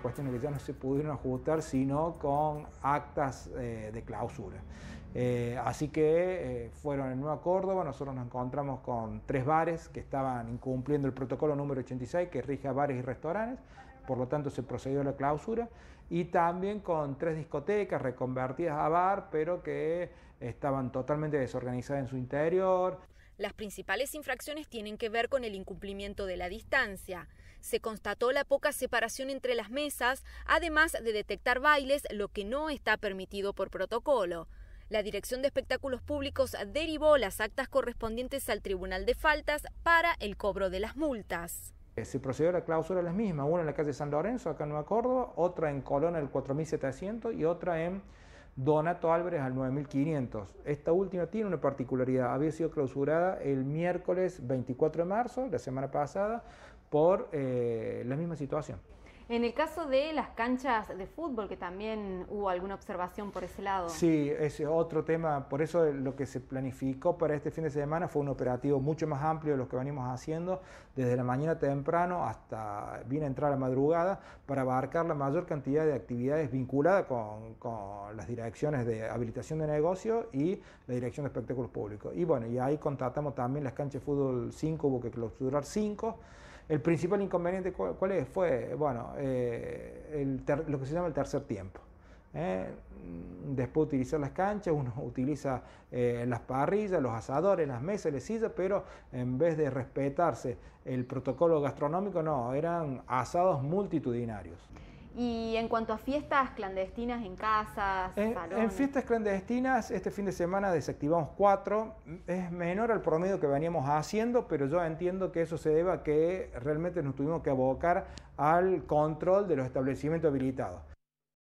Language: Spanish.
cuestiones que ya no se pudieron ajustar, sino con actas eh, de clausura. Eh, así que eh, fueron en Nueva Córdoba, nosotros nos encontramos con tres bares que estaban incumpliendo el protocolo número 86 que rige a bares y restaurantes, por lo tanto se procedió a la clausura, y también con tres discotecas reconvertidas a bar, pero que estaban totalmente desorganizadas en su interior. Las principales infracciones tienen que ver con el incumplimiento de la distancia. Se constató la poca separación entre las mesas, además de detectar bailes, lo que no está permitido por protocolo. La Dirección de Espectáculos Públicos derivó las actas correspondientes al Tribunal de Faltas para el cobro de las multas. Eh, se procedió a la clausura de las mismas, una en la calle San Lorenzo, acá no Nueva acuerdo, otra en Colón, el 4700, y otra en Donato Álvarez al 9500. Esta última tiene una particularidad, había sido clausurada el miércoles 24 de marzo, la semana pasada, por eh, la misma situación. En el caso de las canchas de fútbol, que también hubo alguna observación por ese lado. Sí, es otro tema. Por eso lo que se planificó para este fin de semana fue un operativo mucho más amplio de los que venimos haciendo desde la mañana temprano hasta bien entrar a la madrugada para abarcar la mayor cantidad de actividades vinculadas con, con las direcciones de habilitación de negocio y la dirección de espectáculos públicos. Y bueno, y ahí contratamos también las canchas de fútbol 5, hubo que clausurar 5. El principal inconveniente, ¿cuál es? Fue, bueno, eh, lo que se llama el tercer tiempo. ¿eh? Mm, después de utilizar las canchas, uno utiliza eh, las parrillas, los asadores, las mesas, las sillas, pero en vez de respetarse el protocolo gastronómico, no, eran asados multitudinarios. Y en cuanto a fiestas clandestinas en casas, en, en, fiestas clandestinas, este fin de semana desactivamos cuatro. Es menor al promedio que veníamos haciendo, pero yo entiendo que eso se deba a que realmente nos tuvimos que abocar al control de los establecimientos habilitados.